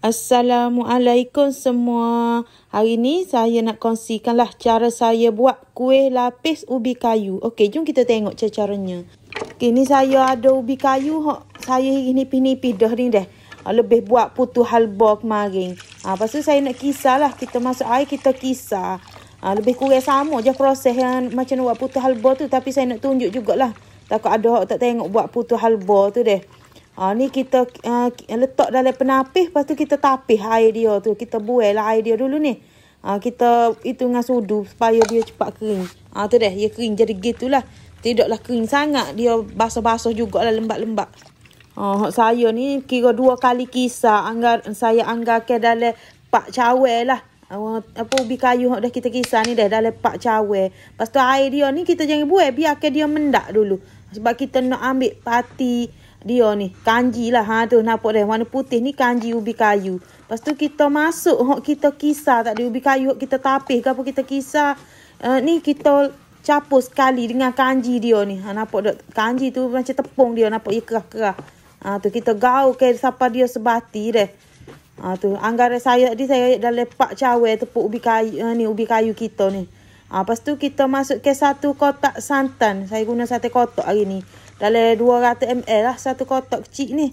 Assalamualaikum semua. Hari ni saya nak kongsikanlah cara saya buat kuih lapis ubi kayu. Okey, jom kita tengok cara-caranya. Okey, ni saya ada ubi kayu. Hok. Saya ini pinipi dah ni deh. Ah, lebih buat putu halba kemarin. Ha, lepas tu saya nak kisah lah. Kita masuk air, kita kisah. Ha, lebih kurang sama je proses yang macam buat putu halba tu. Tapi saya nak tunjuk jugalah. Takut ada orang tak tengok buat putu halba tu deh. Ha, ni kita uh, letak dalam penapis. Lepas tu kita tapih air dia tu. Kita lah air dia dulu ni. Ha, kita itu dengan sudu supaya dia cepat kering. Ha, tu dah. Dia kering jadi gitulah. Tidaklah kering sangat. Dia basah-basah jugalah lembab-lembab. Oh, saya ni kira dua kali kisah. Anggar, saya anggarkan dalam pak cawe lah. Oh, apa ubi kayu yang dah kita kisah ni dah dalam pak cawe. Lepas tu air dia ni kita jangan buat. Biarkan dia mendak dulu. Sebab kita nak ambil pati dia ni kanji lah ha tu nampak dah warna putih ni kanji ubi kayu lepas tu kita masuk hok kita kisar tak ada ubi kayu kita tapih ke apa kita kisar uh, ni kita capur sekali dengan kanji dia ni ha nampak dah kanji tu macam tepung dia napa ya kerah-kerah ha tu kita gaul ke siapa dia sebati deh ha tu anggar saya tadi saya dah lepak cawe tepuk ubi kayu uh, ni ubi kayu kita ni ha lepas kita masuk ke satu kotak santan saya guna satu kotak hari ni dalam 200ml lah satu kotak kecil ni.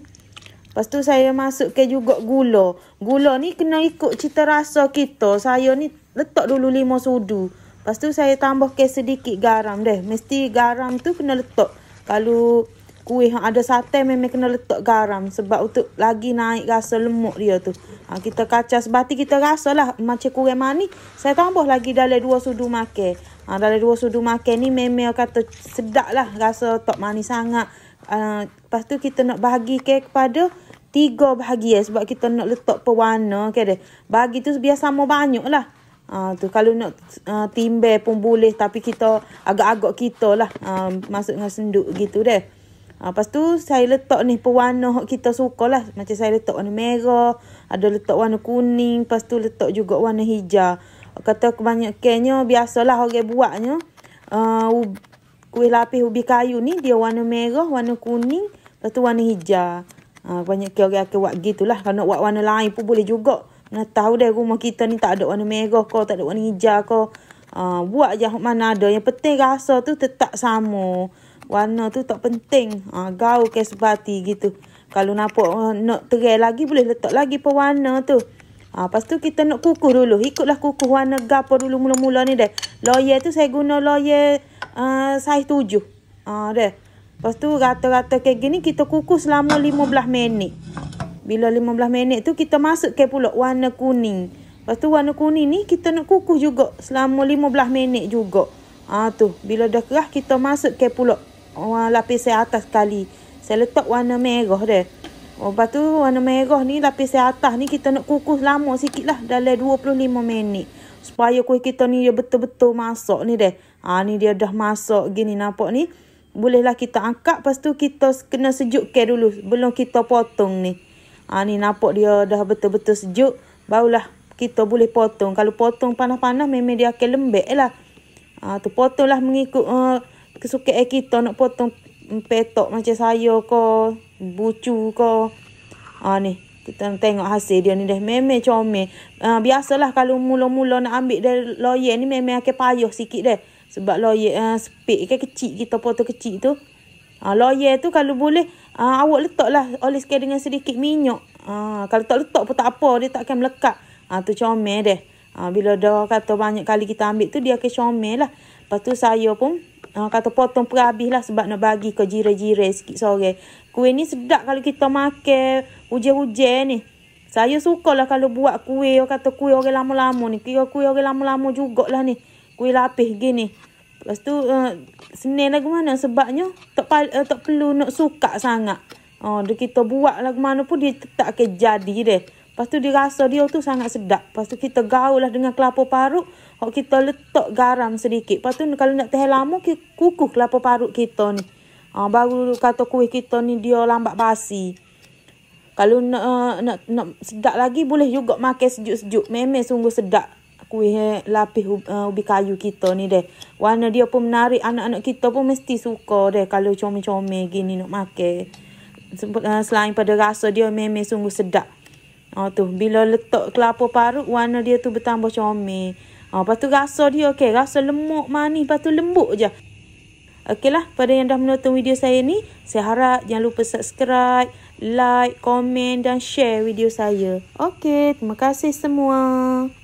Lepas tu saya masukkan juga gula. Gula ni kena ikut cita rasa kita. Saya ni letak dulu lima sudu. Lepas tu saya tambahkan sedikit garam deh. Mesti garam tu kena letak. Kalau kuih yang ada sate memang kena letak garam. Sebab untuk lagi naik rasa lemuk dia tu. Ha, kita kacau sebati kita rasa lah macam kuih manis. Saya tambah lagi dalam dua sudu makan. Ha, dalam dua sudu makan ni memang kata sedap lah. Rasa tak manis sangat. Uh, lepas tu kita nak bagi ke kepada tiga bahagian. Sebab kita nak letak pewarna. Okay, bagi tu biasa sama banyak lah. Uh, tu kalau nak uh, timbe pun boleh tapi kita agak-agak kita lah uh, masuk dengan senduk gitu deh. Uh, lepas tu saya letak ni pewarna kita suka lah. Macam saya letak warna merah, ada letak warna kuning, lepas tu letak juga warna hijau kata kebanyakannya biasalah orang buatnya uh, kuih lapis ubi kayu ni dia warna merah, warna kuning, lepas tu warna hijau. Ha, uh, banyak ke orang akan buat gitulah. Kalau nak buat warna lain pun boleh juga. Nak tahu dah rumah kita ni tak ada warna merah kau, tak ada warna hijau kau. Uh, buat je mana ada. Yang penting rasa tu tetap sama. Warna tu tak penting. Ha, uh, gaul ke gitu. Kalau nampak uh, nak terai lagi boleh letak lagi pewarna tu. Ha, lepas tu kita nak kukuh dulu. Ikutlah kukuh warna gapa dulu mula-mula ni deh. Loyer tu saya guna loyer uh, ah, saiz tujuh. Ha, deh. Lepas tu rata-rata kayak gini kita kukuh selama lima belah minit. Bila lima belah minit tu kita masuk ke pula warna kuning. Lepas tu warna kuning ni kita nak kukuh juga selama lima belah minit juga. Ha, tu bila dah kerah kita masuk ke pula uh, lapis saya atas sekali. Saya letak warna merah deh. Oh, lepas tu warna merah ni lapis yang atas ni kita nak kukus lama sikit lah. Dalam 25 minit. Supaya kuih kita ni dia betul-betul masuk ni deh. Ha ni dia dah masuk gini nampak ni. Bolehlah kita angkat lepas tu kita kena sejukkan dulu belum kita potong ni. Ha ni nampak dia dah betul-betul sejuk. Barulah kita boleh potong. Kalau potong panah-panah memang dia akan lembek lah. Ha tu potonglah mengikut uh, kesukaan kita nak potong petok macam saya kau bucu ke. Ha ah, ni. Kita tengok hasil dia ni dah memang comel. Ha, biasalah kalau mula-mula nak ambil dari loyer ni memang akan payah sikit dah. Sebab loyer uh, ah, spek kan kecil kita potong kecil tu. Ha, loyer tu kalau boleh ha, awak letaklah oleh sekali dengan sedikit minyak. Ha, kalau tak letak pun tak apa dia tak akan melekat. Ha, tu comel dah. Ha, bila dah kata banyak kali kita ambil tu dia akan comel lah. Lepas tu saya pun ha, kata potong perhabis lah sebab nak bagi ke jirai-jirai sikit sore. Kuih ni sedap kalau kita makan ujian-ujian ni. Saya suka lah kalau buat kuih. Orang kata kuih orang lama-lama ni. Kira kuih orang lama-lama jugalah ni. Kuih lapis gini. Lepas tu uh, eh, senil lagu mana sebabnya tak, uh, tak perlu nak suka sangat. Oh, dia kita buat lagu mana pun dia tak akan jadi dia. Lepas tu dia rasa dia tu sangat sedap. Lepas tu kita gaul lah dengan kelapa parut. Kalau kita letak garam sedikit. Lepas tu kalau nak tahan lama, kukuh kelapa parut kita ni. Ha, baru kata kuih kita ni dia lambat basi. Kalau nak, ah, nak, nak sedap lagi boleh juga makan sejuk-sejuk. Memang sungguh sedap kuih eh, lapis uh, ubi kayu kita ni deh. Warna dia pun menarik. Anak-anak kita pun mesti suka deh kalau comel-comel gini nak makan. selain pada rasa dia memang sungguh sedap. Oh tu bila letak kelapa parut warna dia tu bertambah comel. Oh, lepas tu rasa dia okey, rasa lemak manis, lepas tu lembut je. Okey lah, pada yang dah menonton video saya ni, saya harap jangan lupa subscribe, like, komen dan share video saya. Okey, terima kasih semua.